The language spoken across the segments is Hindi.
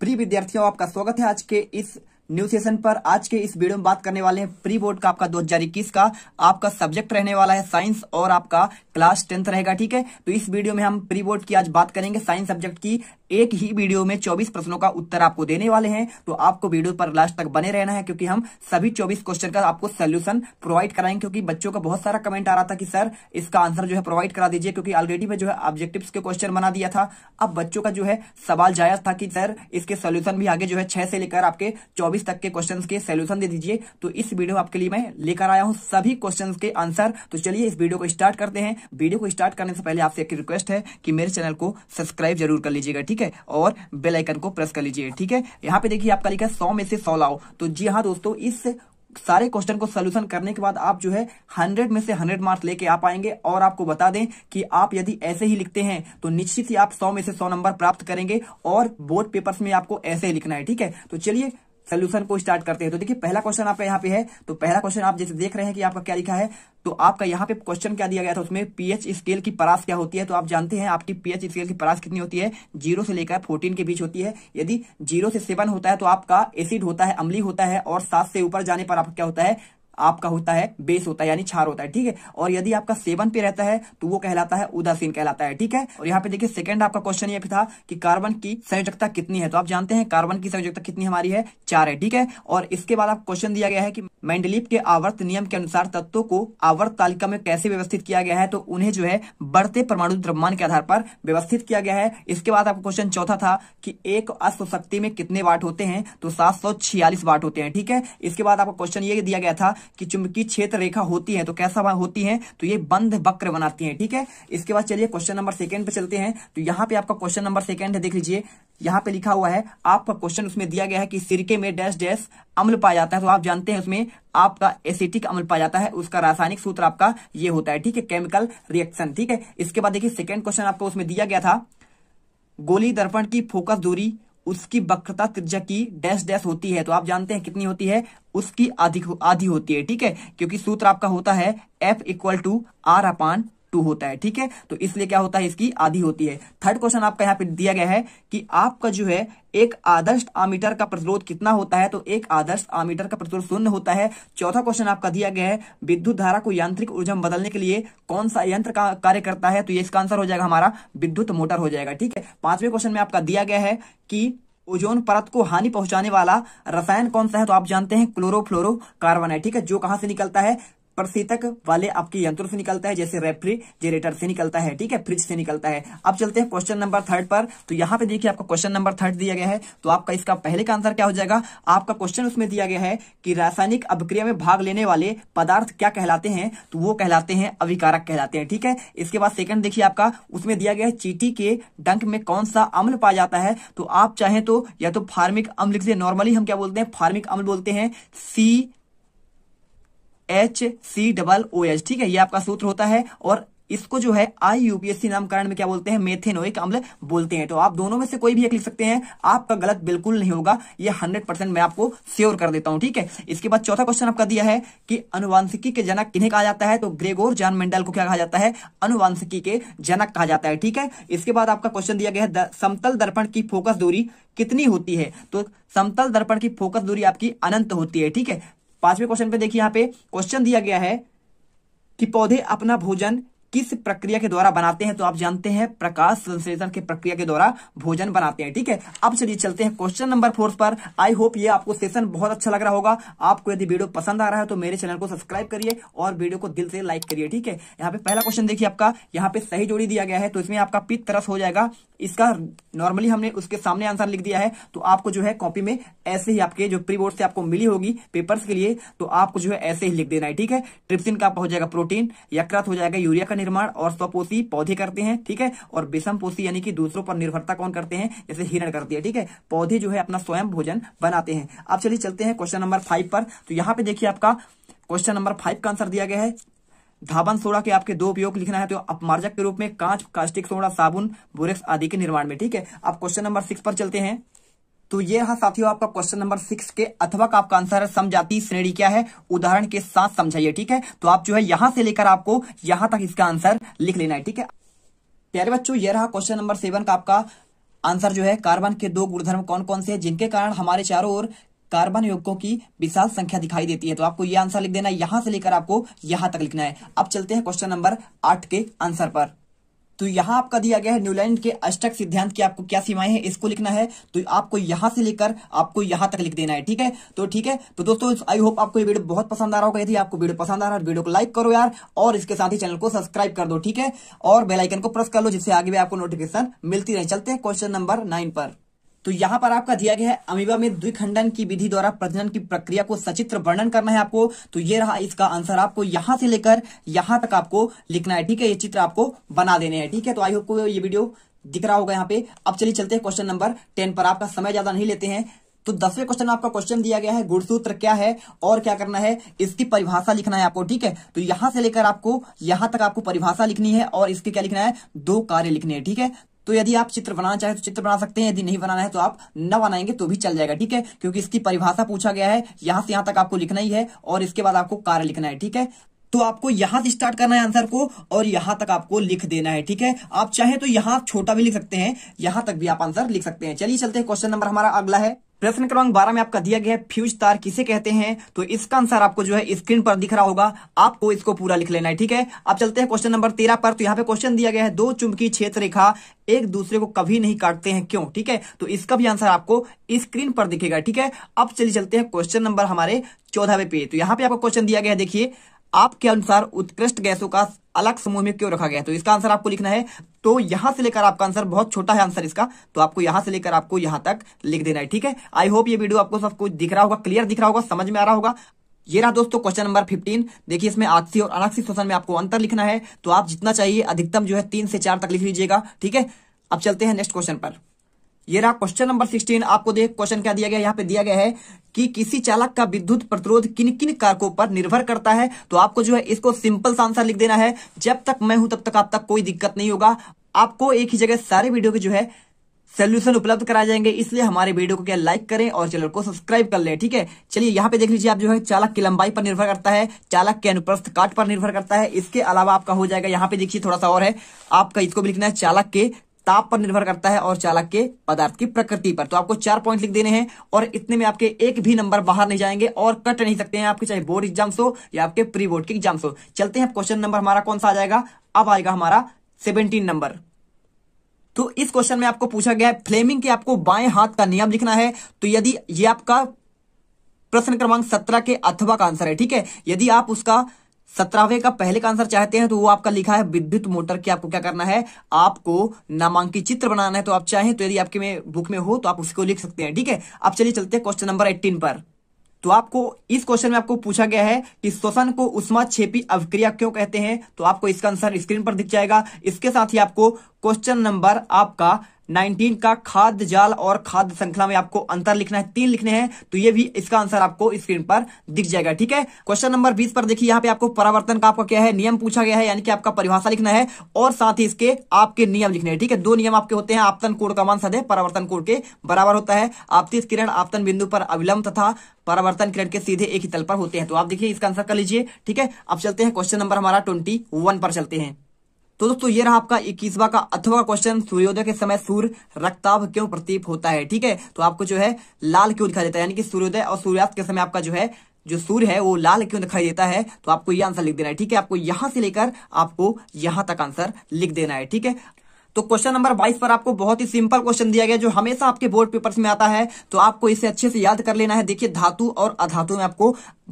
प्री विद्यार्थियों आपका स्वागत है आज के इस न्यू सेशन पर आज के इस वीडियो में बात करने वाले हैं प्री बोर्ड का आपका दो हजार इक्कीस का आपका सब्जेक्ट रहने वाला है साइंस और आपका क्लास टेंथ रहेगा ठीक है तो इस वीडियो में हम प्री बोर्ड की आज बात करेंगे साइंस सब्जेक्ट की एक ही वीडियो में 24 प्रश्नों का उत्तर आपको देने वाले हैं तो आपको वीडियो पर लास्ट तक बने रहना है क्योंकि हम सभी 24 क्वेश्चन का आपको सोल्यूशन प्रोवाइड कराएंगे क्योंकि बच्चों का बहुत सारा कमेंट आ रहा था कि सर इसका आंसर जो है प्रोवाइड करा दीजिए क्योंकि ऑलरेडी में जो है ऑब्जेक्टिव के क्वेश्चन बना दिया था अब बच्चों का जो है सवाल जायज था कि सर इसके सोल्यूशन भी आगे जो है छह से लेकर आपके चौबीस तक के क्वेश्चन के सोल्यूशन दे दीजिए तो इस वीडियो आपके लिए मैं लेकर आया हूँ सभी क्वेश्चन के आंसर तो चलिए इस वीडियो को स्टार्ट करते हैं वीडियो को स्टार्ट करने से पहले आपसे एक रिक्वेस्ट है कि मेरे चैनल को सब्सक्राइब जरूर कर लीजिएगा ठीक ठीक है और बेलाइकन को प्रेस कर लीजिए ठीक है यहाँ पे देखिए आपका लिखा है सौ में से सौ लाओ तो जी हाँ दोस्तों इस सारे क्वेश्चन को सोल्यूशन करने के बाद आप जो है हंड्रेड में से हंड्रेड मार्क्स लेके आ पाएंगे और आपको बता दें कि आप यदि ऐसे ही लिखते हैं तो निश्चित ही आप सौ में से सौ नंबर प्राप्त करेंगे और बोर्ड पेपर्स में आपको ऐसे ही लिखना है ठीक है तो चलिए सोल्यूशन को स्टार्ट करते हैं तो देखिए पहला क्वेश्चन आपका यहाँ पे है तो पहला क्वेश्चन आप जैसे देख रहे हैं कि आपका क्या लिखा है तो आपका यहाँ पे क्वेश्चन क्या दिया गया था उसमें पीएच स्केल की परास क्या होती है तो आप जानते हैं आपकी पीएच स्केल की परास कितनी होती है जीरो से लेकर फोर्टीन के बीच होती है यदि जीरो से सेवन होता है तो आपका एसिड होता है अम्ली होता है और सात से ऊपर जाने पर आपका क्या होता है आपका होता है बेस होता है यानी छार होता है ठीक है और यदि आपका सेवन पे रहता है तो वो कहलाता है उदासीन कहलाता है ठीक है और यहाँ पे देखिए सेकंड आपका क्वेश्चन ये था कि कार्बन की संयोजकता कितनी है तो आप जानते हैं कार्बन की संयोजकता कितनी हमारी है चार है ठीक है और इसके बाद आप क्वेश्चन दिया गया है कि मैंडलीप के आवर्त नियम के अनुसार तत्वों को आवर्त तालिका में कैसे व्यवस्थित किया गया है तो उन्हें जो है बढ़ते परमाणु द्रव्यमान के आधार पर व्यवस्थित किया गया है इसके बाद आपका क्वेश्चन चौथा था कि एक अश्व शक्ति में कितने वाट होते हैं तो सात वाट होते हैं ठीक है इसके बाद आपका क्वेश्चन ये दिया गया था कि चुंबकीय क्षेत्र रेखा होती है तो कैसा होती है तो ये बंद वक्र बनाती है ठीक है इसके बाद चलिए क्वेश्चन नंबर सेकंड पे चलते हैं तो यहाँ पे आपका क्वेश्चन नंबर सेकंड है देख लीजिए यहाँ पे लिखा हुआ है आपका क्वेश्चन उसमें दिया गया है कि सिरके में डैश डैश अम्ल पाया जाता है तो आप जानते हैं उसमें आपका एसिटिक अम्ल पाया जाता है उसका रासायनिक सूत्र आपका ये होता है ठीक है केमिकल रिएक्शन ठीक है इसके बाद देखिए सेकेंड क्वेश्चन आपको उसमें दिया गया था गोली दर्पण की फोकस दूरी उसकी वक्रता त्रिज्या की डैश डैश होती है तो आप जानते हैं कितनी होती है उसकी आधी आधी होती है ठीक है क्योंकि सूत्र आपका होता है f equal to r upon two होता है ठीक है तो इसलिए क्या होता है इसकी आधी होती है थर्ड क्वेश्चन आपका यहाँ पे दिया गया है कि आपका जो है एक आदर्श आमीटर का प्रतिरोध कितना होता है तो एक आदर्श आमीटर का प्रतिरोध शून्य होता है चौथा क्वेश्चन आपका दिया गया है विद्युत धारा को यांत्रिक ऊर्जा में बदलने के लिए कौन सा यंत्र का कार्य करता है तो ये इसका आंसर हो जाएगा हमारा विद्युत मोटर हो जाएगा ठीक है पांचवें क्वेश्चन में आपका दिया गया है कि ओजोन परत को हानि पहुंचाने वाला रसायन कौन सा है तो आप जानते हैं क्लोरोफ्लोरो कार्बन है ठीक है जो कहां से निकलता है प्रसेतक वाले आपके यंत्रों से निकलता है जैसे रेफ्रिजरेटर से निकलता है ठीक है फ्रिज से निकलता है अब चलते हैं क्वेश्चन नंबर थर्ड पर तो यहाँ पे देखिए आपका क्वेश्चन नंबर थर्ड दिया गया है तो आपका इसका पहले का आंसर क्या हो जाएगा आपका क्वेश्चन उसमें दिया गया है कि रासायनिक अभिक्रिया में भाग लेने वाले पदार्थ क्या कहलाते हैं तो वो कहलाते हैं अविकारक कहलाते हैं ठीक है इसके बाद सेकंड देखिए आपका उसमें दिया गया है चीटी के डंक में कौन सा अम्ल पाया जाता है तो आप चाहें तो या तो फार्मिक अम्ल से नॉर्मली हम क्या बोलते हैं फार्मिक अम्ल बोलते हैं C H C double O H ठीक है ये आपका सूत्र होता है और इसको जो है आई यूपीएससी नामकरण में क्या बोलते हैं मेथेनोइक अम्ल बोलते हैं तो आप दोनों में से कोई भी एक लिख सकते हैं आपका गलत बिल्कुल नहीं होगा ये हंड्रेड परसेंट मैं आपको श्योर कर देता हूं ठीक है इसके बाद चौथा क्वेश्चन आपका दिया है कि अनुवांशिकी के जनक किन्हें कहा जाता है तो ग्रेगोर जान मेंडल को क्या कहा जाता है अनुवांशिकी के जनक कहा जाता है ठीक है इसके बाद आपका क्वेश्चन दिया गया है समतल दर्पण की फोकस दूरी कितनी होती है तो समतल दर्पण की फोकस दूरी आपकी अनंत होती है ठीक है पांचवें क्वेश्चन पे देखिए यहाँ पे क्वेश्चन दिया गया है कि पौधे अपना भोजन किस प्रक्रिया के द्वारा बनाते हैं तो आप जानते हैं प्रकाश संश्लेषण के प्रक्रिया के द्वारा भोजन बनाते हैं ठीक है अब चलिए चलते हैं क्वेश्चन नंबर फोर पर आई होप ये आपको सेशन बहुत अच्छा लग रहा होगा आपको यदि वीडियो पसंद आ रहा है तो मेरे चैनल को सब्सक्राइब करिए और वीडियो को दिल से लाइक करिए ठीक है यहाँ पे पहला क्वेश्चन देखिए आपका यहाँ पे सही जोड़ी दिया गया है तो इसमें आपका पित तरस हो जाएगा इसका नॉर्मली हमने उसके सामने आंसर लिख दिया है तो आपको जो है कॉपी में ऐसे ही आपके जो प्री बोर्ड से आपको मिली होगी पेपर्स के लिए तो आपको जो है ऐसे ही लिख देना है ठीक है ट्रिप्सिन का हो जाएगा प्रोटीन यकृत हो जाएगा यूरिया का निर्माण और स्वपोषी पौधे करते हैं ठीक है और विषमपोषी यानी कि दूसरों पर निर्भरता कौन करते हैं जैसे हिरण करती है ठीक है पौधे जो है अपना स्वयं भोजन बनाते हैं अब चलिए चलते हैं क्वेश्चन नंबर फाइव पर तो यहाँ पे देखिए आपका क्वेश्चन नंबर फाइव का आंसर दिया गया है धाबन सोडा के आपके दो उपयोग लिखना है तो अपमार्जक के रूप में कांच कास्टिक सोडा साबुन बोरेक्स आदि के निर्माण में ठीक है अब क्वेश्चन नंबर सिक्स पर चलते हैं तो ये रहा साथियों आपका क्वेश्चन नंबर सिक्स के अथवा का आपका आंसर है समझाती श्रेणी क्या है उदाहरण के साथ समझाइए ठीक है तो आप जो है यहां से लेकर आपको यहां तक इसका आंसर लिख लेना है ठीक है प्यारे बच्चों ये रहा क्वेश्चन नंबर सेवन का आपका आंसर जो है कार्बन के दो गुणधर्म कौन कौन से है जिनके कारण हमारे चारों ओर कार्बन यौगिकों की विशाल संख्या दिखाई देती है तो आपको यह आंसर लिख देना है यहां से लेकर आपको यहां तक लिखना है अब चलते हैं क्वेश्चन नंबर आठ के आंसर पर तो यहां आपका दिया गया है न्यूलैंड के अष्टक सिद्धांत की आपको क्या सीमाएं हैं इसको लिखना है तो आपको यहां से लेकर आपको यहां तक लिख देना है ठीक है तो ठीक है तो दोस्तों आई होप आपको ये वीडियो बहुत पसंद आ रहा होगा यदि आपको वीडियो पसंद आ रहा है वीडियो को लाइक करो यार और इसके साथ ही चैनल को सब्सक्राइब कर दो ठीक है और बेलाइकन को प्रेस कर लो जिससे आगे भी आपको नोटिफिकेशन मिलती रहे चलते हैं क्वेश्चन नंबर नाइन पर तो यहां पर आपका दिया गया है अमीबा में द्विखंडन की विधि द्वारा प्रजनन की प्रक्रिया को सचित्र वर्णन करना है आपको तो ये रहा इसका आंसर आपको यहां से लेकर यहां तक आपको लिखना है ठीक है ये चित्र आपको बना देने हैं ठीक है तो आई होप को ये वीडियो दिख रहा होगा यहाँ पे अब चलिए चलते हैं क्वेश्चन नंबर टेन पर आपका समय ज्यादा नहीं लेते हैं तो दसवें क्वेश्चन आपका क्वेश्चन दिया गया है गुणसूत्र क्या है और क्या करना है इसकी परिभाषा लिखना है आपको ठीक है तो यहां से लेकर आपको यहां तक आपको परिभाषा लिखनी है और इसके क्या लिखना है दो कार्य लिखने हैं ठीक है तो यदि आप चित्र बनाना चाहें तो चित्र बना सकते हैं यदि नहीं बनाना है तो आप न बनाएंगे तो भी चल जाएगा ठीक है क्योंकि इसकी परिभाषा पूछा गया है यहां से यहां तक आपको लिखना ही है और इसके बाद आपको कार्य लिखना है ठीक है तो आपको यहां से स्टार्ट करना है आंसर को और यहां तक आपको लिख देना है ठीक है आप चाहे तो यहां छोटा भी लिख सकते हैं यहां तक भी आप आंसर लिख सकते हैं चलिए चलते हैं क्वेश्चन नंबर हमारा अगला है प्रश्न क्रमांक बारह में आपका दिया गया है फ्यूज तार किसे कहते हैं तो इसका आंसर आपको जो है स्क्रीन पर दिख रहा होगा आपको इसको पूरा लिख लेना है ठीक है अब चलते हैं क्वेश्चन नंबर तेरह पर तो यहाँ पे क्वेश्चन दिया गया है दो चुंबकीय क्षेत्र रेखा एक दूसरे को कभी नहीं काटते हैं क्यों ठीक है तो इसका भी आंसर आपको स्क्रीन पर दिखेगा ठीक है अब चलिए चलते हैं क्वेश्चन नंबर हमारे चौदहवे पे तो यहाँ पे आपको क्वेश्चन दिया गया है देखिए आपके अनुसार उत्कृष्ट गैसों का अलग समूह में क्यों रखा गया तो इसका आंसर आपको लिखना है तो यहां से लेकर आपका आंसर बहुत छोटा है आंसर इसका तो आपको यहां से लेकर आपको यहां तक लिख देना है ठीक है आई होप ये वीडियो आपको सबको दिख रहा होगा क्लियर दिख रहा होगा समझ में आ रहा होगा ये रहा दोस्तों क्वेश्चन नंबर 15 देखिए इसमें आक्सी और अनाक्सी श्वसन में आपको अंतर लिखना है तो आप जितना चाहिए अधिकतम जो है तीन से चार तक लिख लीजिएगा ठीक है अब चलते हैं नेक्स्ट क्वेश्चन पर ये रहा क्वेश्चन नंबर सिक्सटीन आपको देख क्वेश्चन क्या दिया गया यहाँ पे दिया गया है कि किसी चालक का विद्युत प्रतिरोध किन किन कारकों पर निर्भर करता है तो आपको जो है इसको सिंपल सा आंसर लिख देना है जब तक मैं हूं तब तक आप तक कोई दिक्कत नहीं होगा आपको एक ही जगह सारे वीडियो के जो है सोल्यूशन उपलब्ध कराए जाएंगे इसलिए हमारे वीडियो को क्या लाइक करें और चैनल को सब्सक्राइब कर लें ठीक है चलिए यहाँ पे देख लीजिए आप जो है चालक की लंबाई पर निर्भर करता है चालक के अनुप्रस्थ काट पर निर्भर करता है इसके अलावा आपका हो जाएगा यहाँ पे देखिए थोड़ा सा और है आपका इसको भी लिखना है चालक के ताप पर निर्भर करता है और चालक के पदार्थ की प्रकृति पर तो आपको चार पॉइंट लिख देने हैं और इतने में आपके एक भी नंबर बाहर नहीं जाएंगे और कट नहीं सकते हैं आपके चाहे बोर्ड एग्जाम्स हो या आपके प्री बोर्ड के एग्जाम्स हो चलते हैं क्वेश्चन नंबर हमारा कौन सा आ जाएगा अब आएगा हमारा सेवनटीन नंबर तो इस क्वेश्चन में आपको पूछा गया है फ्लेमिंग के आपको बाएं हाथ का नियम लिखना है तो यदि ये आपका प्रश्न क्रमांक सत्रह के अथवा का आंसर है ठीक है यदि आप उसका सत्रहवें का पहले का आंसर चाहते हैं तो वो आपका लिखा है विद्युत मोटर की आपको क्या करना है आपको नामांकित चित्र बनाना है तो आप चाहें तो यदि आपके में बुक में हो तो आप उसको लिख सकते हैं ठीक है अब चलिए चलते हैं क्वेश्चन नंबर एट्टीन पर तो आपको इस क्वेश्चन में आपको पूछा गया है कि श्वसन को उष्मा छेपी अवक्रिया क्यों कहते हैं तो आपको इसका आंसर स्क्रीन पर दिख जाएगा इसके साथ ही आपको क्वेश्चन नंबर आपका नाइनटीन का खाद्य जाल और खाद्य श्रृंखला में आपको अंतर लिखना है तीन लिखने हैं तो ये भी इसका आंसर आपको स्क्रीन पर दिख जाएगा ठीक है क्वेश्चन नंबर बीस पर देखिए यहाँ पे आपको परावर्तन का आपका क्या है नियम पूछा गया है यानी कि आपका परिभाषा लिखना है और साथ ही इसके आपके नियम लिखने हैं ठीक है दो नियम आपके होते हैं आपतन कोड का मान सदैव परावर्तन कोड के बराबर होता है आपतित किरण आपतन बिंदु पर अविलंब तथा परावर्तन किरण के सीधे एक ही तल पर होते हैं तो आप देखिए इसका आंसर कर लीजिए ठीक है अब चलते हैं क्वेश्चन नंबर हमारा ट्वेंटी पर चलते हैं तो दोस्तों ये रहा आपका इक्कीसवा का अथवा क्वेश्चन सूर्योदय के समय सूर्य रक्ताभ क्यों प्रतीप होता है ठीक है तो आपको जो है लाल क्यों दिखाई देता है यानी कि सूर्योदय और सूर्यास्त के समय आपका जो है जो सूर्य है वो लाल क्यों दिखाई देता है तो आपको ये आंसर लिख देना है ठीक है आपको यहां से लेकर आपको यहां तक आंसर लिख देना है ठीक है तो क्वेश्चन नंबर बाईस पर आपको बहुत ही सिंपल क्वेश्चन दिया गया जो हमेशा आपके बोर्ड पेपर्स में आता है तो आपको इसे अच्छे से याद कर लेना है देखिए धातु और अधातु में आपको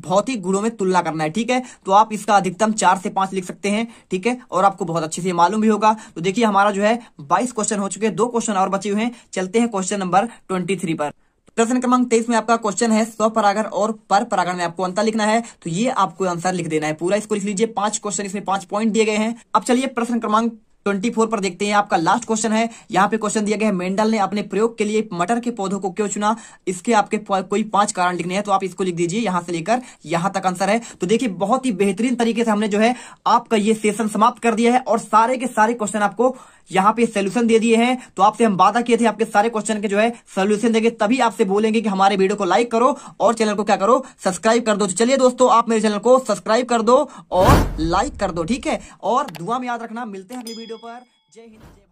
भौतिक गुणों में तुलना करना है ठीक है तो आप इसका अधिकतम चार से पांच लिख सकते हैं ठीक है और आपको बहुत अच्छे से मालूम भी होगा तो देखिए हमारा जो है बाईस क्वेश्चन हो चुके हैं दो क्वेश्चन और बचे हुए हैं चलते हैं क्वेश्चन नंबर ट्वेंटी पर प्रश्न क्रमांक तेईस में आपका क्वेश्चन है परागण और पर परागण में आपको अंतर लिखना है तो ये आपको आंसर लिख देना है पूरा इसको लिख लीजिए पांच क्वेश्चन इसमें पांच पॉइंट दिए गए हैं अब चलिए प्रश्न क्रमांक ट्वेंटी फोर पर देखते हैं आपका लास्ट क्वेश्चन है यहाँ पे क्वेश्चन दिया गया है मेंडल ने अपने प्रयोग के लिए मटर के पौधों को क्यों चुना इसके आपके कोई पांच कारण लिखने हैं तो आप इसको लिख दीजिए यहां से लेकर यहां तक आंसर है तो देखिए बहुत ही बेहतरीन तरीके से हमने जो है आपका ये सेशन समाप्त कर दिया है और सारे के सारे क्वेश्चन आपको यहाँ पे सोल्यूशन दे दिए हैं तो आपसे हम वादा किए थे आपके सारे क्वेश्चन के जो है सोल्यूशन देंगे तभी आपसे बोलेंगे कि हमारे वीडियो को लाइक करो और चैनल को क्या करो सब्सक्राइब कर दो तो चलिए दोस्तों आप मेरे चैनल को सब्सक्राइब कर दो और लाइक कर दो ठीक है और दुआ में याद रखना मिलते हैं अगली वीडियो वीडियो पर जय हिंद जय